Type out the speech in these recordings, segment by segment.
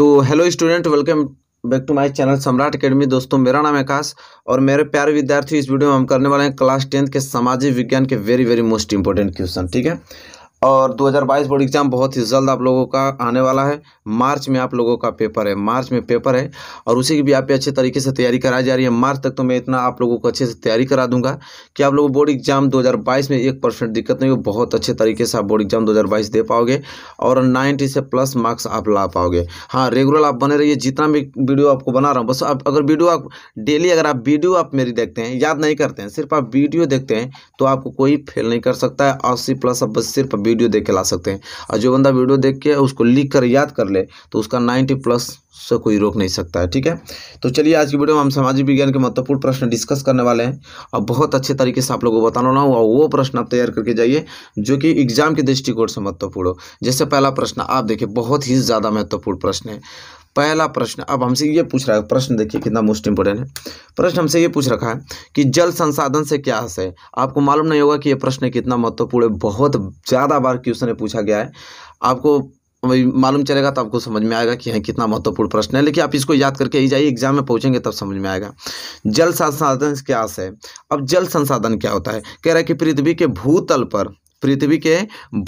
तो hello student welcome back to my channel Samrat Academy दोस्तों मेरा नाम आकाश और मेरे प्यारे विद्यार्थी इस वीडियो में हम करने वाले हैं क्लास टेंथ के सामाजिक विज्ञान के very very most important question ठीक है और 2022 बोर्ड एग्ज़ाम बहुत ही जल्द आप लोगों का आने वाला है मार्च में आप लोगों का पेपर है मार्च में पेपर है और उसी की भी आप अच्छे तरीके से तैयारी कराई जा रही है मार्च तक तो मैं इतना आप लोगों को अच्छे से तैयारी करा दूंगा कि आप लोग बोर्ड एग्ज़ाम 2022 में एक परसेंट दिक्कत नहीं हो बहुत अच्छे तरीके से आप बोर्ड एग्ज़ाम दो दे पाओगे और नाइन्टी से प्लस मार्क्स आप ला पाओगे हाँ रेगुलर आप बने रहिए जितना भी वीडियो आपको बना रहा हूँ बस आप अगर वीडियो आप डेली अगर आप वीडियो आप मेरी देखते हैं याद नहीं करते हैं सिर्फ आप वीडियो देखते हैं तो आपको कोई फेल नहीं कर सकता है अस्सी प्लस अब बस सिर्फ वीडियो देख के ला सकते हैं और जो बंदा वीडियो देख के उसको लिख कर याद कर ले तो उसका नाइन्टी प्लस से कोई रोक नहीं सकता है ठीक है तो चलिए आज की वीडियो में हम सामाजिक विज्ञान के महत्वपूर्ण प्रश्न डिस्कस करने वाले हैं और बहुत अच्छे तरीके से आप लोगों को बताना ना और वो प्रश्न आप तैयार करके जाइए जो कि एग्जाम के दृष्टिकोण से महत्वपूर्ण हो जैसे पहला प्रश्न आप देखिए बहुत ही ज़्यादा महत्वपूर्ण प्रश्न है पहला प्रश्न अब हमसे ये पूछ रहा है प्रश्न देखिए कितना मोस्ट इंपोर्टेंट है प्रश्न हमसे ये पूछ रखा है कि जल संसाधन से क्या है आपको मालूम नहीं होगा कि ये प्रश्न कितना महत्वपूर्ण है बहुत ज़्यादा बार क्वेश्चन पूछा गया है आपको मालूम चलेगा तो आपको समझ में आएगा कि हाँ कितना महत्वपूर्ण प्रश्न है लेकिन आप इसको याद करके ही जाइए एग्जाम में पहुंचेंगे तब समझ में आएगा जल संसाधन क्या है अब जल संसाधन क्या होता है कह रहा है कि पृथ्वी के भूतल पर पृथ्वी के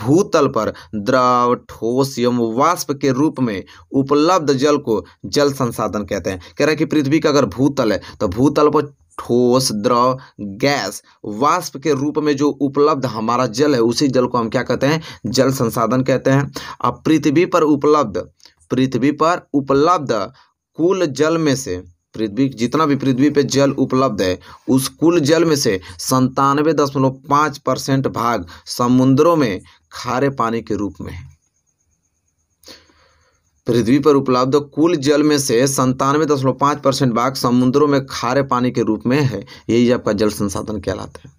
भूतल पर द्रव ठोस एवं वाष्प के रूप में उपलब्ध जल को जल संसाधन कहते हैं कह रहे हैं कि पृथ्वी का अगर भूतल है तो भूतल पर ठोस द्रव गैस वाष्प के रूप में जो उपलब्ध हमारा जल है उसी जल को हम क्या कहते हैं जल संसाधन कहते हैं अब पृथ्वी पर उपलब्ध पृथ्वी पर उपलब्ध कुल जल में से पृथ्वी जितना भी पृथ्वी पे जल उपलब्ध है उस कुल जल में से संतानवे दशमलव पाँच परसेंट भाग समुद्रों में खारे पानी के रूप में है पृथ्वी पर उपलब्ध कुल जल में से संतानवे दशमलव पाँच परसेंट भाग समुद्रों में खारे पानी के रूप में है यही आपका जल संसाधन कहलाता है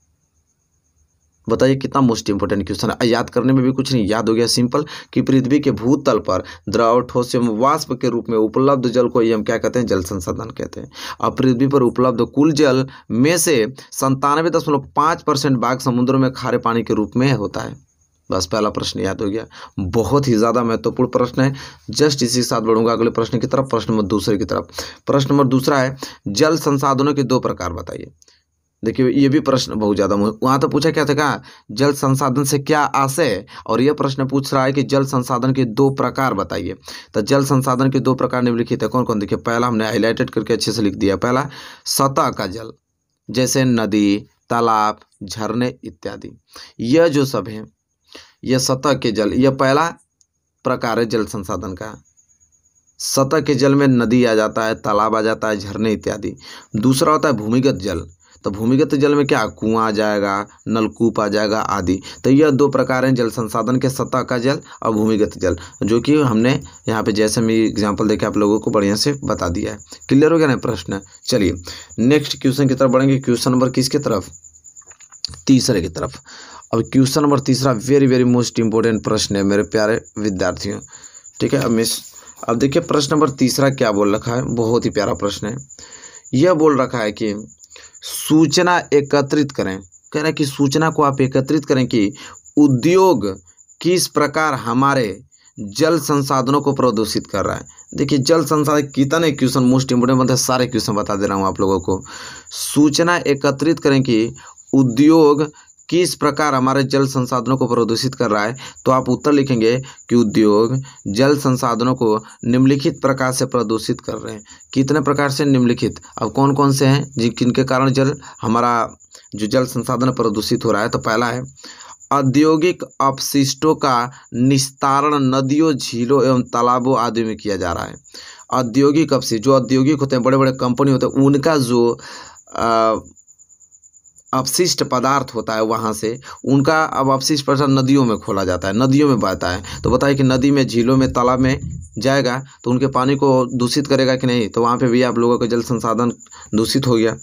बताइए कितना मोस्ट इंपॉर्टेंट क्वेश्चन है याद करने में भी कुछ नहीं याद हो गया सिंपल कि पृथ्वी के भूतल पर द्रव ठोस एवं वाष्प के रूप में उपलब्ध जल को हम क्या कहते हैं जल संसाधन कहते हैं अब पृथ्वी पर उपलब्ध कुल जल में से संतानवे दशमलव पाँच परसेंट भाग समुद्र में खारे पानी के रूप में होता है बस पहला प्रश्न याद हो गया बहुत ही ज़्यादा महत्वपूर्ण प्रश्न है जस्ट इसी के साथ बढ़ूंगा अगले प्रश्न की तरफ प्रश्न नंबर दूसरे की तरफ प्रश्न नंबर दूसरा है जल संसाधनों के दो प्रकार बताइए देखिए ये भी प्रश्न बहुत ज़्यादा वहाँ तो पूछा क्या था कहा जल संसाधन से क्या आशय और यह प्रश्न पूछ रहा है कि जल संसाधन के दो प्रकार बताइए तो जल संसाधन के दो प्रकार निम्नलिखित है कौन कौन देखिए पहला हमने हाईलाइटेड करके अच्छे से लिख दिया पहला सतह का जल जैसे नदी तालाब झरने इत्यादि यह जो सब है यह सतह के जल यह पहला प्रकार है जल संसाधन का सतह के जल में नदी आ जाता है तालाब आ जाता है झरने इत्यादि दूसरा होता है भूमिगत जल तो भूमिगत जल में क्या कुआं आ जाएगा नलकूप आ जाएगा आदि तो यह दो प्रकार हैं जल संसाधन के सतह का जल और भूमिगत जल जो कि हमने यहाँ पे जैसे मैं एग्जाम्पल देखे आप लोगों को बढ़िया से बता दिया है क्लियर हो गया ना प्रश्न चलिए नेक्स्ट क्वेश्चन की तरफ बढ़ेंगे क्वेश्चन नंबर किसके तरफ तीसरे की तरफ अब क्वेश्चन नंबर तीसरा वेरी वेरी मोस्ट इंपॉर्टेंट प्रश्न है मेरे प्यारे विद्यार्थियों ठीक है अब मिस अब देखिए प्रश्न नंबर तीसरा क्या बोल रखा है बहुत ही प्यारा प्रश्न है यह बोल रखा है कि सूचना एकत्रित करें कह रहे हैं कि सूचना को आप एकत्रित करें कि उद्योग किस प्रकार हमारे जल संसाधनों को प्रदूषित कर रहा है देखिए जल संसाधन कितने क्वेश्चन मोस्ट इम्पोर्टेंट मतलब सारे क्वेश्चन बता दे रहा हूँ आप लोगों को सूचना एकत्रित करें कि उद्योग किस प्रकार हमारे जल संसाधनों को प्रदूषित कर रहा है तो आप उत्तर लिखेंगे कि उद्योग जल संसाधनों को निम्नलिखित प्रकार से प्रदूषित कर रहे हैं कितने प्रकार से निम्नलिखित अब कौन कौन से हैं जिन किनके कारण जल हमारा जो जल संसाधन प्रदूषित हो रहा है तो पहला है औद्योगिक अपशिष्टों का निस्तारण नदियों झीलों एवं तालाबों आदि में किया जा रहा है औद्योगिक अपशिष्ट जो औद्योगिक होते हैं बड़े बड़े कंपनी होते हैं उनका जो अपशिष्ट पदार्थ होता है वहाँ से उनका अब अपशिष्ट पदार्थ नदियों में खोला जाता है नदियों में बहता है तो बताइए कि नदी में झीलों में तालाब में जाएगा तो उनके पानी को दूषित करेगा कि नहीं तो वहाँ पे भी आप लोगों का जल संसाधन दूषित हो गया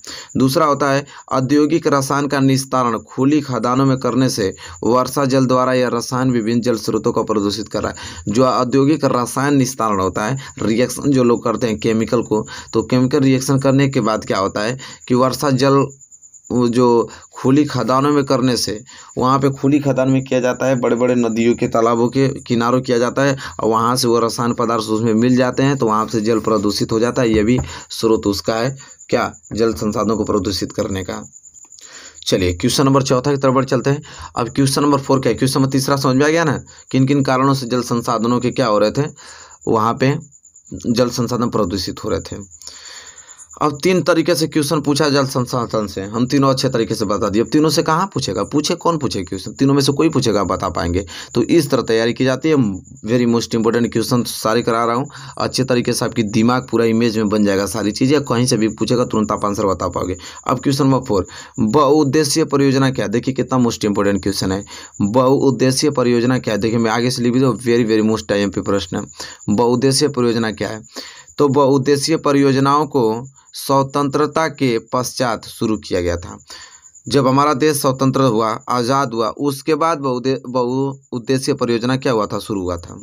दूसरा होता है औद्योगिक रसायन का निस्तारण खुली खदानों में करने से वर्षा जल द्वारा यह रसायन विभिन्न जल स्रोतों को प्रदूषित कर रहा है जो औद्योगिक रसायन निस्तारण होता है रिएक्शन जो लोग करते हैं केमिकल को तो केमिकल रिएक्शन करने के बाद क्या होता है कि वर्षा जल जो खुली खदानों में करने से वहाँ पे खुली खदान में किया जाता है बड़े बड़े नदियों के तालाबों के किनारों किया जाता है और वहाँ से वो रसायन पदार्थ उसमें मिल जाते हैं तो वहाँ से जल प्रदूषित हो जाता है ये भी स्रोत उसका है क्या जल संसाधनों को प्रदूषित करने का चलिए क्वेश्चन नंबर चौथा की तरफ बढ़ चलते हैं अब क्वेश्चन नंबर फोर क्या है क्वेश्चन नंबर तीसरा समझ में आ गया ना किन किन कारणों से जल संसाधनों के क्या हो रहे थे वहाँ पे जल संसाधन प्रदूषित हो रहे थे अब तीन तरीके से क्वेश्चन पूछा जल संसाधन से हम तीनों अच्छे तरीके से बता दिए अब तीनों से कहाँ पूछेगा पूछे कौन पूछे क्वेश्चन तीनों में से कोई पूछेगा बता पाएंगे तो इस तरह तैयारी की जाती है वेरी मोस्ट इंपॉर्टेंट क्वेश्चन सारे करा रहा हूँ अच्छे तरीके से आपकी दिमाग पूरा इमेज में बन जाएगा सारी चीज़ें कहीं से भी पूछेगा तुरंत आप आंसर बता पाओगे अब क्वेश्चन नंबर फोर बहुउद्देशीय परियोजना क्या देखिए कितना मोस्ट इंपॉर्टेंट क्वेश्चन है बहुउद्देशीय परियोजना क्या देखिए मैं आगे से लिख दो वेरी वेरी मोस्ट टाइम पे प्रश्न है बहुउद्देशीय परियोजना क्या है तो बहुउद्देशीय परियोजनाओं को स्वतंत्रता के पश्चात शुरू किया गया था जब हमारा देश स्वतंत्र हुआ आज़ाद हुआ उसके बाद बहु उद्देश्य परियोजना क्या हुआ था शुरू हुआ था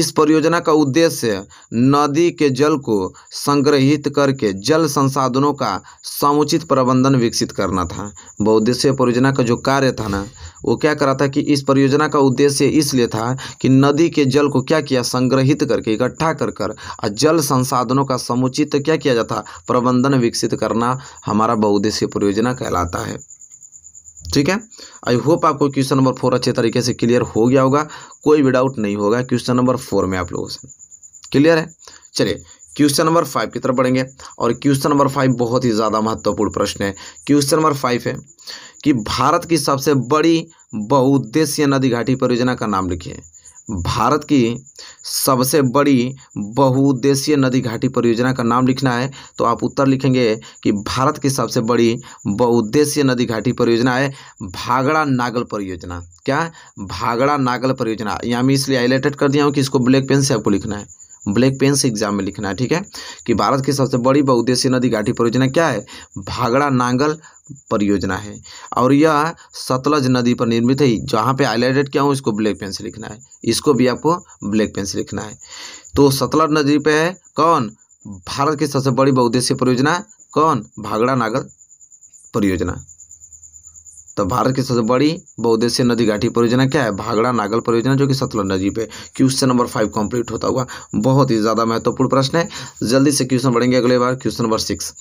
इस परियोजना का उद्देश्य नदी के जल को संग्रहित करके जल संसाधनों का समुचित प्रबंधन विकसित करना था बहुद्देश्य परियोजना का जो कार्य था ना वो क्या करा था कि इस परियोजना का उद्देश्य इसलिए था कि नदी के जल को क्या किया संग्रहित करके इकट्ठा कर कर और जल संसाधनों का समुचित क्या किया जाता प्रबंधन विकसित करना हमारा बहुउद्देशीय परियोजना कहलाता है ठीक है आई होप आपको क्वेश्चन नंबर फोर अच्छे तरीके से क्लियर हो गया होगा कोई भी डाउट नहीं होगा क्वेश्चन नंबर फोर में आप लोगों से क्लियर है चलिए क्वेश्चन नंबर फाइव की तरफ बढ़ेंगे और क्वेश्चन नंबर फाइव बहुत ही ज़्यादा महत्वपूर्ण प्रश्न है क्वेश्चन नंबर फाइव है कि भारत की सबसे बड़ी बहुउद्देश्य नदी घाटी परियोजना का नाम लिखिए भारत की सबसे बड़ी बहुउद्देश्य नदी घाटी परियोजना का नाम लिखना है तो आप उत्तर लिखेंगे कि भारत की सबसे बड़ी बहुउद्देश्य नदी घाटी परियोजना है भागड़ा नागल परियोजना क्या भागड़ा नागल परियोजना यहाँ मैं इसलिए हाईलाइटेड कर दिया हूँ कि इसको ब्लैक पेन से आपको लिखना है ब्लैक पेन से एग्जाम में लिखना है ठीक है कि भारत की सबसे बड़ी बहुद्देश्य नदी घाटी परियोजना क्या है भागड़ा नांगल परियोजना है और यह सतलज नदी पर निर्मित है जहाँ पे हाईलाइटेड क्या हूँ इसको ब्लैक पेन से लिखना है इसको भी आपको ब्लैक पेन से लिखना है तो सतलज नदी पे है कौन भारत की सबसे बड़ी बहुद्देश्य परियोजना कौन भागड़ा नागल परियोजना तो भारत की सबसे बड़ी बहुद्देशीय नदी घाटी परियोजना क्या है भागड़ा नागल परियोजना जो कि सतलुज नदी पे क्वेश्चन नंबर फाइव कंप्लीट होता हुआ बहुत ही ज़्यादा महत्वपूर्ण प्रश्न है जल्दी से क्वेश्चन बढ़ेंगे अगले बार question number six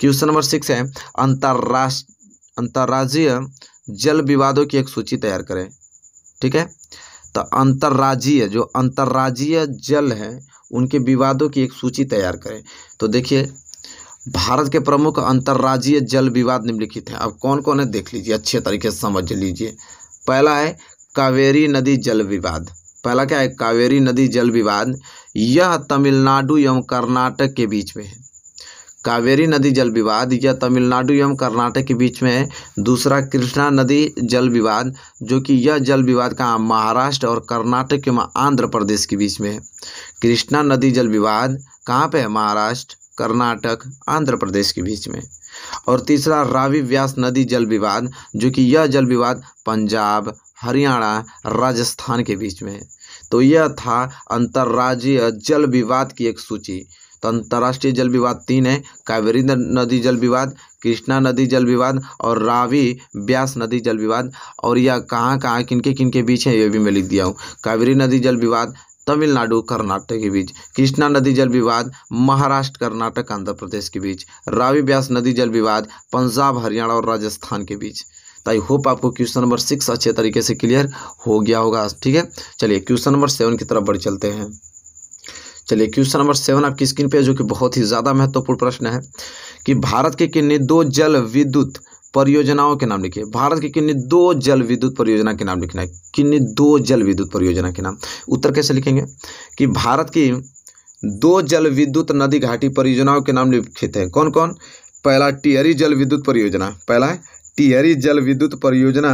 question number six है अंतरराष्ट्र अंतर्राज्यीय जल विवादों की एक सूची तैयार करें ठीक है तो अंतर्राज्यीय जो अंतर्राज्यीय जल है उनके विवादों की एक सूची तैयार करें तो देखिए भारत के प्रमुख अंतर्राज्यीय जल विवाद निम्नलिखित हैं अब कौन कौन है देख लीजिए अच्छे तरीके से समझ लीजिए पहला है कावेरी नदी जल विवाद पहला क्या है कावेरी नदी जल विवाद यह तमिलनाडु एवं कर्नाटक के बीच में है कावेरी नदी जल विवाद यह तमिलनाडु एवं कर्नाटक के बीच में है दूसरा कृष्णा नदी जल विवाद जो कि यह जल विवाद कहाँ महाराष्ट्र और कर्नाटक एवं आंध्र प्रदेश के बीच में है कृष्णा नदी जल विवाद कहाँ पे है महाराष्ट्र कर्नाटक आंध्र प्रदेश के बीच में और तीसरा रावी व्यास नदी जल विवाद जो कि यह जल विवाद पंजाब हरियाणा राजस्थान के बीच में है तो यह था अंतर्राज्यीय जल विवाद की एक सूची तो अंतर्राष्ट्रीय जल विवाद तीन है कावेरी नदी जल विवाद कृष्णा नदी जल विवाद और रावी ब्यास नदी जल विवाद और यह कहाँ कहाँ किनके किनके बीच है यह भी मैं लिख दिया हूँ कावेरी नदी जल विवाद तमिलनाडु कर्नाटक के बीच कृष्णा नदी जल विवाद महाराष्ट्र कर्नाटक आंध्र प्रदेश के बीच रावी ब्यास नदी जल विवाद पंजाब हरियाणा और राजस्थान के बीच तो आई होप आपको क्वेश्चन नंबर सिक्स अच्छे तरीके से क्लियर हो गया होगा ठीक है चलिए क्वेश्चन नंबर सेवन की तरफ बढ़ चलते हैं चलिए क्वेश्चन नंबर सेवन आपकी स्क्रीन पे जो कि बहुत ही ज़्यादा महत्वपूर्ण प्रश्न है कि भारत के किन्नी दो जल विद्युत परियोजनाओं के नाम लिखिए भारत की किन्नी दो जल विद्युत परियोजना के नाम लिखना है किन्नी दो जल विद्युत परियोजना के नाम उत्तर कैसे लिखेंगे कि भारत की दो जल विद्युत नदी घाटी परियोजनाओं के नाम लिखित है कौन कौन पहला टिहरी जल विद्युत परियोजना पहला है टिहरी जल विद्युत परियोजना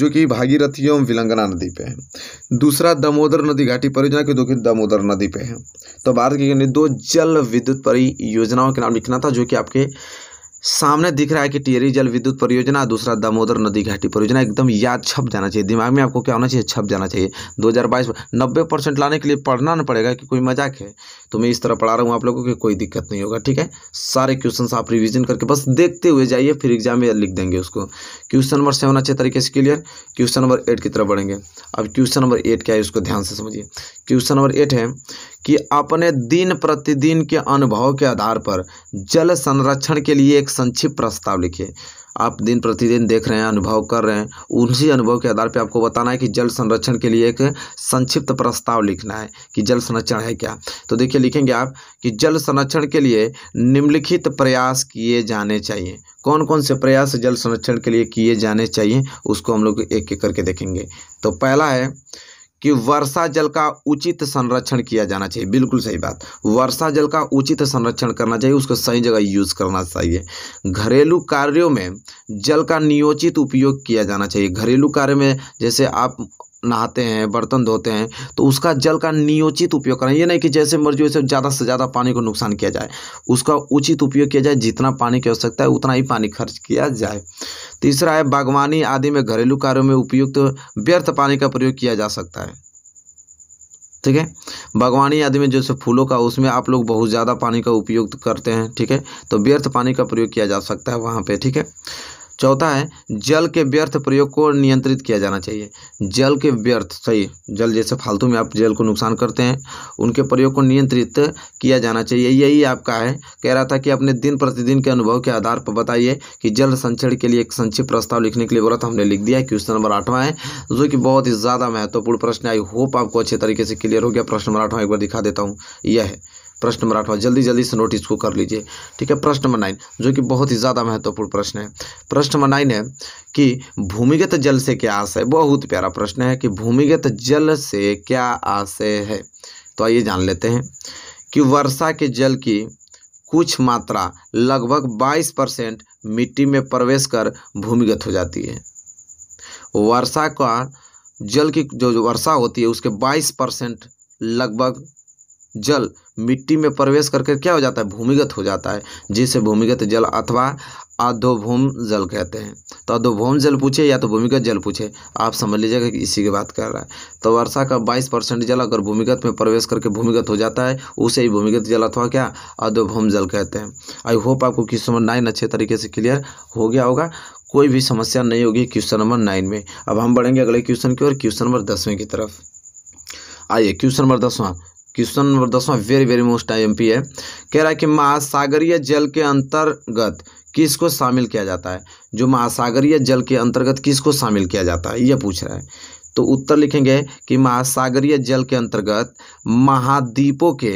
जो कि भागीरथी एवं विलंगना नदी पे है दूसरा दामोदर नदी घाटी परियोजना की जो कि दामोदर नदी पे है तो भारत की दो जल विद्युत परियोजनाओं के नाम लिखना था जो कि आपके सामने दिख रहा है कि टियरी जल विद्युत परियोजना दूसरा दामोदर नदी घाटी परियोजना एकदम याद छप जाना चाहिए दिमाग में आपको क्या होना चाहिए छप जाना चाहिए 2022 हज़ार नब्बे परसेंट लाने के लिए पढ़ना ना पड़ेगा कि कोई मजाक है तो मैं इस तरह पढ़ा रहा हूँ आप लोगों को कि कोई दिक्कत नहीं होगा ठीक है सारे क्वेश्चन आप रिविजन करके बस देखते हुए जाइए फिर एग्जाम में लिख देंगे उसको क्वेश्चन नंबर सेवन अच्छे तरीके से क्लियर क्वेश्चन नंबर एट की तरफ बढ़ेंगे अब क्वेश्चन नंबर एट क्या है उसको ध्यान से समझिए क्वेश्चन नंबर एट है कि अपने दिन प्रतिदिन के अनुभव के आधार पर जल संरक्षण के लिए एक संक्षिप्त प्रस्ताव लिखिए आप दिन प्रतिदिन देख रहे हैं अनुभव कर रहे हैं उसी अनुभव के आधार पर आपको बताना है कि जल संरक्षण के लिए एक संक्षिप्त प्रस्ताव लिखना है कि जल संरक्षण है क्या तो देखिए लिखेंगे आप कि जल संरक्षण के लिए निम्नलिखित प्रयास किए जाने चाहिए कौन कौन से प्रयास जल संरक्षण के लिए किए जाने चाहिए उसको हम लोग एक एक करके देखेंगे तो पहला है कि वर्षा जल का उचित संरक्षण किया जाना चाहिए बिल्कुल सही बात वर्षा जल का उचित संरक्षण करना चाहिए उसको सही जगह यूज़ करना चाहिए घरेलू कार्यों में जल का नियोजित उपयोग किया जाना चाहिए घरेलू कार्य में जैसे आप नहाते हैं बर्तन धोते हैं तो उसका जल का नियोचित उपयोग करें ये नहीं कि जैसे मर्जी वैसे ज़्यादा से ज़्यादा पानी को नुकसान किया जाए उसका उचित उपयोग किया जाए जितना पानी की आवश्यकता है उतना ही पानी खर्च किया जाए तीसरा है बागवानी आदि में घरेलू कार्यों में उपयुक्त तो व्यर्थ पानी का प्रयोग किया जा सकता है ठीक है बागवानी आदि में जैसे फूलों का उसमें आप लोग बहुत ज़्यादा पानी का उपयोग करते हैं ठीक है तो व्यर्थ पानी का प्रयोग किया जा सकता है वहाँ पे ठीक है चौथा है जल के व्यर्थ प्रयोग को नियंत्रित किया जाना चाहिए जल के व्यर्थ सही जल जैसे फालतू में आप जल को नुकसान करते हैं उनके प्रयोग को नियंत्रित किया जाना चाहिए यही आपका है कह रहा था कि अपने दिन प्रतिदिन के अनुभव के आधार पर बताइए कि जल संचरण के लिए एक संक्षिप्त प्रस्ताव लिखने के लिए बोला था हमने लिख दिया क्वेश्चन नंबर आठवां है जो कि बहुत ही ज़्यादा महत्वपूर्ण प्रश्न आई होप आपको अच्छे तरीके से क्लियर हो गया प्रश्न नंबर आठवां एक बार दिखा देता हूँ यह है प्रश्न नंबर आठ जल्दी जल्दी से नोट इसको कर लीजिए ठीक है प्रश्न नंबर नाइन जो कि बहुत ही ज़्यादा महत्वपूर्ण प्रश्न है प्रश्न नंबर नाइन है कि भूमिगत जल से क्या आशय बहुत प्यारा प्रश्न है कि भूमिगत जल से क्या आशय है तो आइए जान लेते हैं कि वर्षा के जल की कुछ मात्रा लगभग 22 परसेंट मिट्टी में प्रवेश कर भूमिगत हो जाती है वर्षा का जल की जो वर्षा होती है उसके 22 परसेंट लगभग जल मिट्टी में प्रवेश करके क्या हो जाता है भूमिगत हो जाता है जिसे भूमिगत जल अथवा अधोभूम जल कहते हैं तो अधोभूम जल पूछे या तो भूमिगत जल पूछे आप समझ लीजिएगा कि इसी की बात कर रहा है तो वर्षा का 22 परसेंट जल अगर भूमिगत में प्रवेश करके भूमिगत हो जाता है उसे ही भूमिगत जल अथवा क्या अधोभूम जल कहते हैं आई होप आपको क्वेश्चन नंबर नाइन अच्छे तरीके से क्लियर हो गया होगा कोई भी समस्या नहीं होगी क्वेश्चन नंबर नाइन में अब हम बढ़ेंगे अगले क्वेश्चन की ओर क्वेश्चन नंबर दसवें की तरफ आइए क्वेश्चन नंबर दसवां क्वेश्चन नंबर दसवा वेरी वेरी मोस्ट पी है कह रहा है कि महासागरीय जल के अंतर्गत किसको शामिल किया जाता है जो महासागरीय जल के अंतर्गत किसको शामिल किया जाता है यह पूछ रहा है तो उत्तर लिखेंगे कि महासागरीय जल के अंतर्गत महाद्वीपों के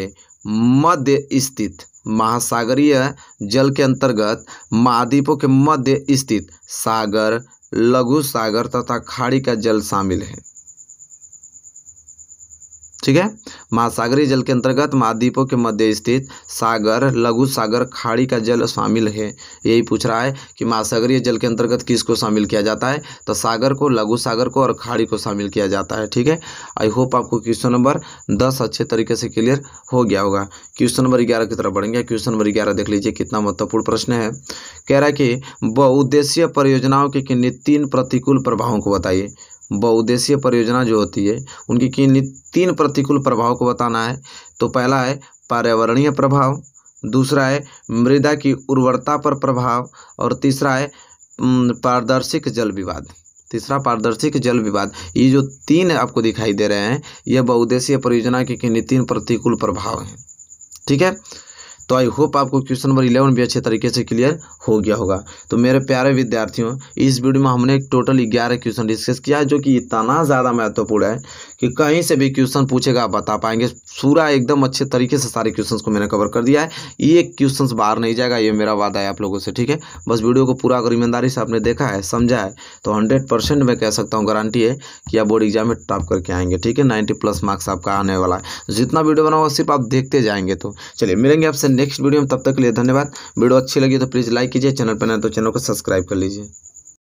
मध्य स्थित महासागरीय जल के अंतर्गत महाद्वीपों के मध्य स्थित सागर लघु सागर तथा खाड़ी का जल शामिल है ठीक है महासागरीय जल के अंतर्गत महाद्वीपों के मध्य स्थित सागर लघु सागर खाड़ी का जल शामिल है यही पूछ रहा है कि महासागरीय जल के अंतर्गत किसको शामिल किया जाता है तो सागर को लघु सागर को और खाड़ी को शामिल किया जाता है ठीक है आई होप आपको क्वेश्चन नंबर दस अच्छे तरीके से क्लियर हो गया होगा क्वेश्चन नंबर ग्यारह की तरफ बढ़ेंगे क्वेश्चन नंबर ग्यारह देख लीजिए कितना महत्वपूर्ण प्रश्न है कह रहा है कि बहुउद्देशीय परियोजनाओं के किन्नी तीन प्रतिकूल प्रभावों को बताइए बहुउद्देशीय परियोजना जो होती है उनकी किन तीन प्रतिकूल प्रभाव को बताना है तो पहला है पर्यावरणीय प्रभाव दूसरा है मृदा की उर्वरता पर प्रभाव और तीसरा है पारदर्शिक जल विवाद तीसरा पारदर्शिक जल विवाद ये जो तीन आपको दिखाई दे रहे हैं यह बहुउद्देशीय परियोजना के किन तीन प्रतिकूल प्रभाव हैं ठीक है तो आई होप आपको क्वेश्चन नंबर इलेवन भी अच्छे तरीके से क्लियर हो गया होगा तो मेरे प्यारे विद्यार्थियों इस वीडियो में हमने टोटल ग्यारह क्वेश्चन डिस्कस किया है जो कि इतना ज़्यादा महत्वपूर्ण है कि कहीं से भी क्वेश्चन पूछेगा आप बता पाएंगे पूरा एकदम अच्छे तरीके से सारे क्वेश्चन को मैंने कवर कर दिया है ये क्वेश्चन बाहर नहीं जाएगा ये मेरा वादा है आप लोगों से ठीक है बस वीडियो को पूरा अगर ईमानदारी से आपने देखा है समझा है तो हंड्रेड परसेंट मैं कह सकता हूँ गारंटी है कि आप बोर्ड एग्जाम में टॉप करके आएंगे ठीक है नाइन्टी प्लस मार्क्स आपका आने वाला है जितना वीडियो बनाओ सिर्फ आप देखते जाएंगे तो चलिए मिलेंगे आपसे नेक्स्ट वीडियो में तब तक के लिए धन्यवाद वीडियो अच्छी लगी तो प्लीज़ लाइक कीजिए चैनल पर ना तो चैनल को सब्सक्राइब कर लीजिए